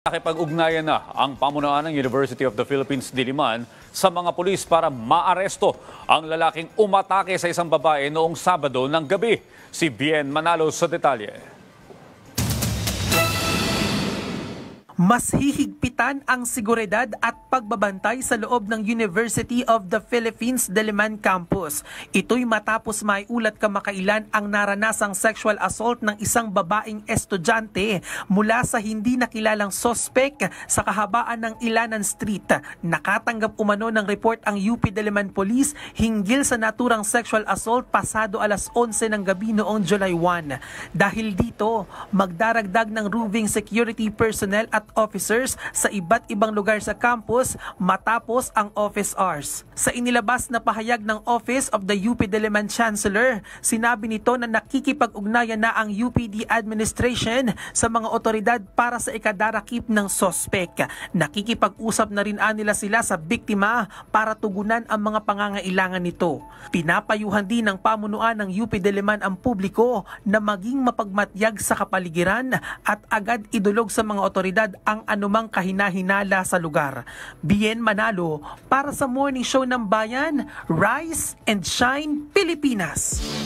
Nakipag-ugnayan na ang pamunuan ng University of the Philippines Diliman sa mga pulis para maaresto ang lalaking umatake sa isang babae noong Sabado ng gabi. Si Bien Manalo sa detalye. mas hihigpitan ang seguridad at pagbabantay sa loob ng University of the Philippines Diliman Campus. Ito'y matapos may ulat kamakailan ang naranasang sexual assault ng isang babaeng estudyante mula sa hindi nakilalang sospek sa kahabaan ng Ilanan Street. Nakatanggap umano ng report ang UP Diliman Police hinggil sa naturang sexual assault pasado alas 11 ng gabi noong July 1. Dahil dito, magdaragdag ng roving security personnel at officers sa iba't ibang lugar sa campus matapos ang office hours. Sa inilabas na pahayag ng Office of the UP Diliman Chancellor, sinabi nito na nakikipag-ugnayan na ang UPD administration sa mga otoridad para sa ikadarakip ng sospek. Nakikipag-usap na rin nila sila sa biktima para tugunan ang mga pangangailangan nito. Pinapayuhan din ng pamunuan ng UP Diliman ang publiko na maging mapagmatyag sa kapaligiran at agad idulog sa mga otoridad ang anumang kahinahinala sa lugar. Bien Manalo para sa morning show ng bayan, Rise and Shine Pilipinas.